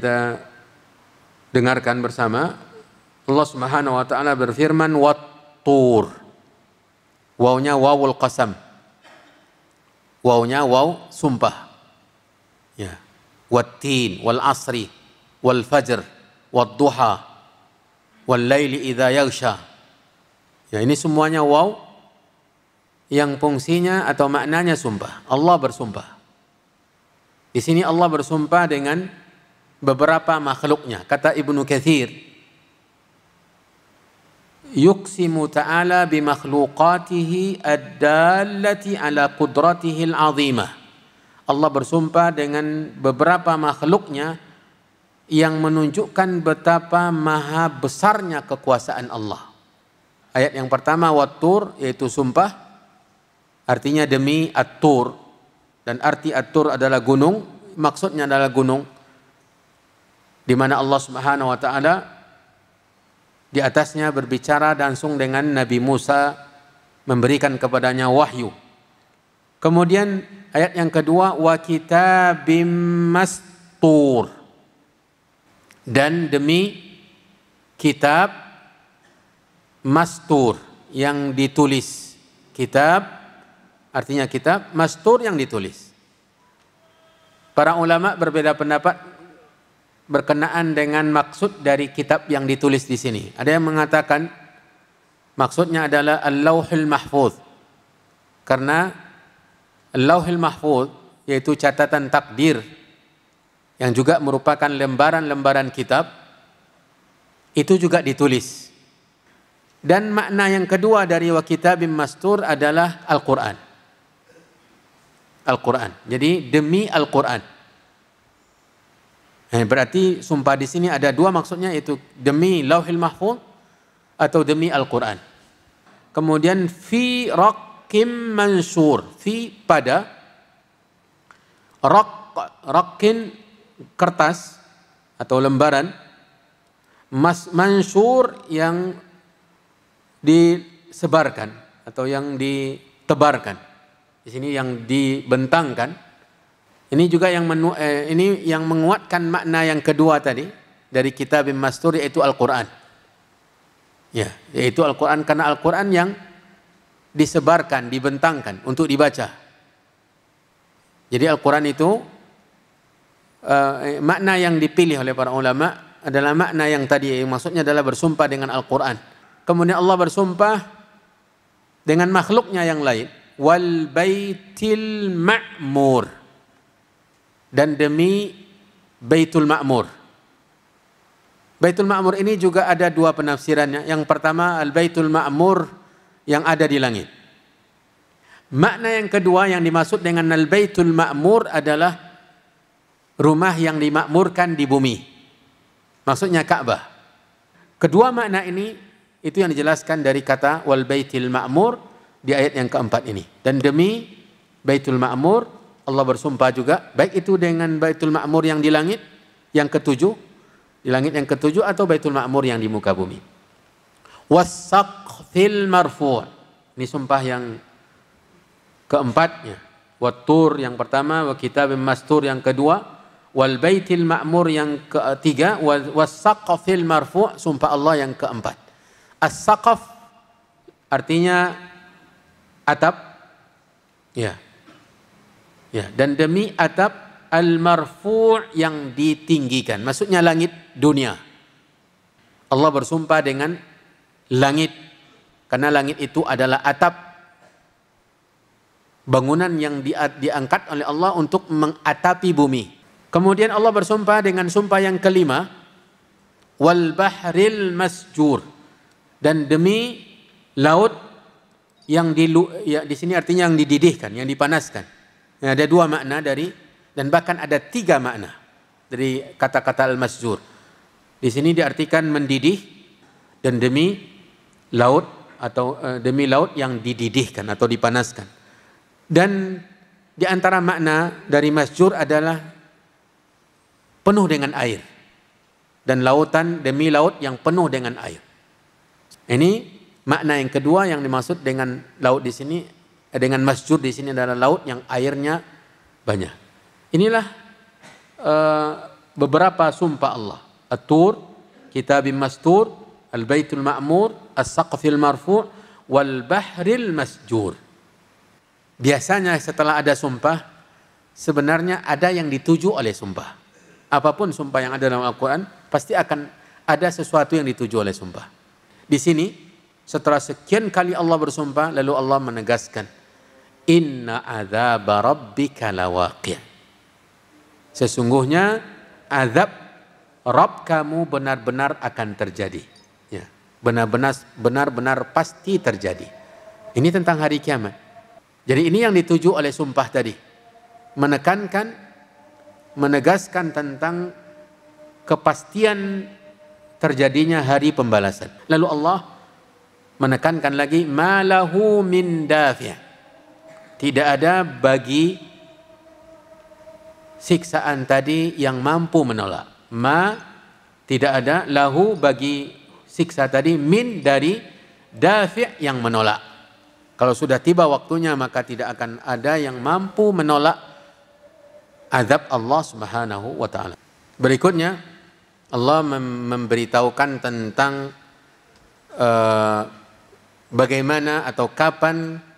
kita dengarkan bersama Allah Subhanahu wa taala berfirman wattur. Wawnya wawul qasam. Wawnya waw sumpah. Ya. Wattin wal asri wal fajr wad duha wal laili idza yaghsha. Ya ini semuanya waw yang fungsinya atau maknanya sumpah. Allah bersumpah. Di sini Allah bersumpah dengan beberapa makhluknya. Kata Ibnu Kathir, yuksimu ta'ala bimakhlukatihi ad-dallati ala kudratihi al-azimah. Allah bersumpah dengan beberapa makhluknya yang menunjukkan betapa maha besarnya kekuasaan Allah. Ayat yang pertama watur yaitu sumpah artinya demi atur dan arti atur adalah gunung maksudnya adalah gunung di mana Allah Subhanahu wa taala di atasnya berbicara langsung dengan Nabi Musa memberikan kepadanya wahyu. Kemudian ayat yang kedua wa kitabim mastur dan demi kitab mastur yang ditulis. Kitab artinya kitab mastur yang ditulis. Para ulama berbeda pendapat berkenaan dengan maksud dari kitab yang ditulis di sini. Ada yang mengatakan maksudnya adalah Al-Lauhul Mahfuz. Karena Al-Lauhul Mahfuz yaitu catatan takdir yang juga merupakan lembaran-lembaran kitab itu juga ditulis. Dan makna yang kedua dari wa kitabim mastur adalah Al-Qur'an. Al-Qur'an. Jadi demi Al-Qur'an. Eh, berarti sumpah di sini ada dua maksudnya yaitu demi Lauhil Mahfuz atau demi Al-Qur'an. Kemudian fi rakim mansur, fi pada rak rakin kertas atau lembaran mas mansur yang disebarkan atau yang ditebarkan. Di sini yang dibentangkan ini juga yang menu, eh, ini yang menguatkan makna yang kedua tadi dari kitab Masturi yaitu Al-Qur'an. Ya, yaitu Al-Qur'an karena Al-Qur'an yang disebarkan, dibentangkan untuk dibaca. Jadi Al-Qur'an itu eh, makna yang dipilih oleh para ulama adalah makna yang tadi yang maksudnya adalah bersumpah dengan Al-Qur'an. Kemudian Allah bersumpah dengan makhluknya yang lain wal baitil ma'mur dan demi Baitul Ma'mur. Baitul Ma'mur ini juga ada dua penafsirannya. Yang pertama Al-Baitul Ma'mur yang ada di langit. Makna yang kedua yang dimaksud dengan Al-Baitul Ma'mur adalah rumah yang dimakmurkan di bumi. Maksudnya Ka'bah. Kedua makna ini itu yang dijelaskan dari kata wal baitil ma'mur di ayat yang keempat ini. Dan demi Baitul Ma'mur Allah bersumpah juga, baik itu dengan Baitul Ma'mur yang di langit yang ketujuh, di langit yang ketujuh atau Baitul Ma'mur yang di muka bumi. Wasaqfil marfu'. Ini sumpah yang keempatnya. Watur yang pertama, wa kitab mastur yang kedua, wal baitil ma'mur yang ketiga, wasaqfil marfu', sumpah Allah yang keempat. As-saqaf artinya atap. Ya. Ya, dan demi atap al-marfu' yang ditinggikan. Maksudnya langit dunia. Allah bersumpah dengan langit. Karena langit itu adalah atap bangunan yang diangkat oleh Allah untuk mengatapi bumi. Kemudian Allah bersumpah dengan sumpah yang kelima, wal bahril masjur dan demi laut yang di ya, di sini artinya yang dididihkan, yang dipanaskan. Nah, ada dua makna dari dan bahkan ada tiga makna dari kata-kata al-masjur. Di sini diartikan mendidih dan demi laut atau uh, demi laut yang dididihkan atau dipanaskan. Dan di antara makna dari masjur adalah penuh dengan air dan lautan demi laut yang penuh dengan air. Ini makna yang kedua yang dimaksud dengan laut di sini dengan masjid di sini adalah laut yang airnya banyak. Inilah uh, beberapa sumpah Allah. At-Tur, Kitabim Mastur, Al-Baitul Ma'mur, As-Saqfil Marfu' wal Bahril Masjur. Biasanya setelah ada sumpah, sebenarnya ada yang dituju oleh sumpah. Apapun sumpah yang ada dalam Al-Quran, pasti akan ada sesuatu yang dituju oleh sumpah. Di sini, setelah sekian kali Allah bersumpah, lalu Allah menegaskan. Inna azab rabbika lawaqi. Sesungguhnya azab Rabb kamu benar-benar akan terjadi. Ya. Benar-benar benar-benar pasti terjadi. Ini tentang hari kiamat. Jadi ini yang dituju oleh sumpah tadi. Menekankan, menegaskan tentang kepastian terjadinya hari pembalasan. Lalu Allah menekankan lagi malahu min dafi'. Tidak ada bagi siksaan tadi yang mampu menolak. Ma tidak ada lahu bagi siksa tadi min dari dafi' yang menolak. Kalau sudah tiba waktunya maka tidak akan ada yang mampu menolak azab Allah Subhanahu wa taala. Berikutnya Allah memberitahukan tentang uh, bagaimana atau kapan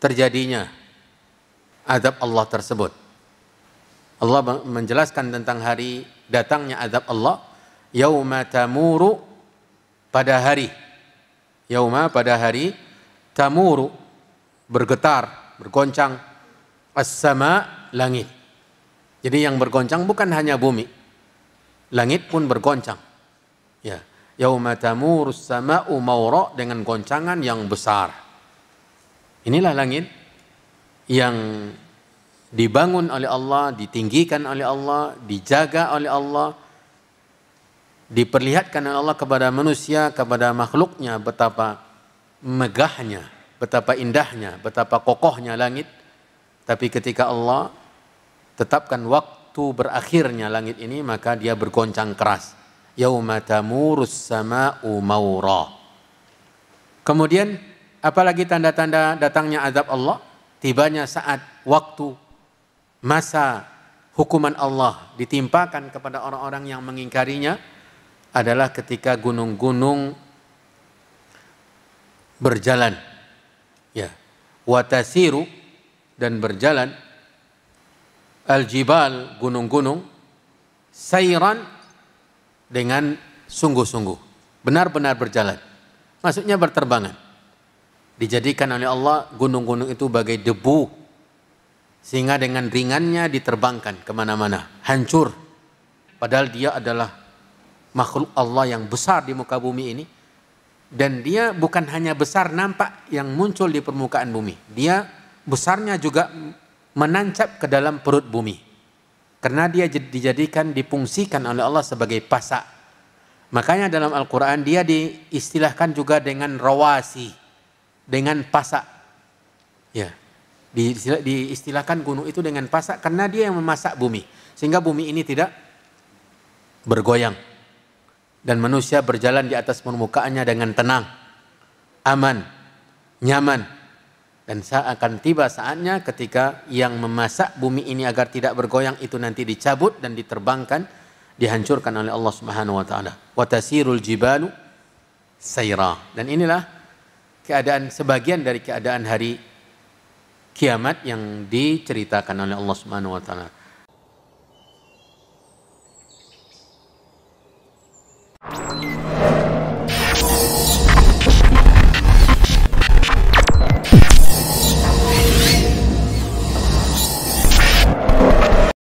terjadinya azab Allah tersebut. Allah menjelaskan tentang hari datangnya azab Allah yauma tamuru pada hari yauma pada hari tamuru bergetar, bergoncang as-sama langit. Jadi yang bergoncang bukan hanya bumi. Langit pun bergoncang. Ya, yauma tamuru as-sama'u mawra dengan goncangan yang besar. Inilah langit yang dibangun oleh Allah, ditinggikan oleh Allah, dijaga oleh Allah, diperlihatkan oleh Allah kepada manusia, kepada makhluknya betapa megahnya, betapa indahnya, betapa kokohnya langit. Tapi ketika Allah tetapkan waktu berakhirnya langit ini, maka dia bergoncang keras. Yaumatamurus sama'u maura. Kemudian Apalagi tanda-tanda datangnya azab Allah, tibanya saat waktu masa hukuman Allah ditimpakan kepada orang-orang yang mengingkarinya adalah ketika gunung-gunung berjalan. Ya, watasiru dan berjalan aljibal gunung-gunung sairan dengan sungguh-sungguh, benar-benar berjalan. Maksudnya berterbangan Dijadikan oleh Allah gunung-gunung itu bagai debu. Sehingga dengan ringannya diterbangkan kemana-mana. Hancur. Padahal dia adalah makhluk Allah yang besar di muka bumi ini. Dan dia bukan hanya besar nampak yang muncul di permukaan bumi. Dia besarnya juga menancap ke dalam perut bumi. Karena dia dijadikan, dipungsikan oleh Allah sebagai pasak. Makanya dalam Al-Quran dia diistilahkan juga dengan rawasi dengan pasak. Ya. diistilahkan gunung itu dengan pasak karena dia yang memasak bumi. Sehingga bumi ini tidak bergoyang. Dan manusia berjalan di atas permukaannya dengan tenang, aman, nyaman. Dan akan tiba saatnya ketika yang memasak bumi ini agar tidak bergoyang itu nanti dicabut dan diterbangkan, dihancurkan oleh Allah Subhanahu wa taala. Watasirul jibalu sayra. Dan inilah keadaan sebagian dari keadaan hari kiamat yang diceritakan oleh Allah Subhanahu wa taala.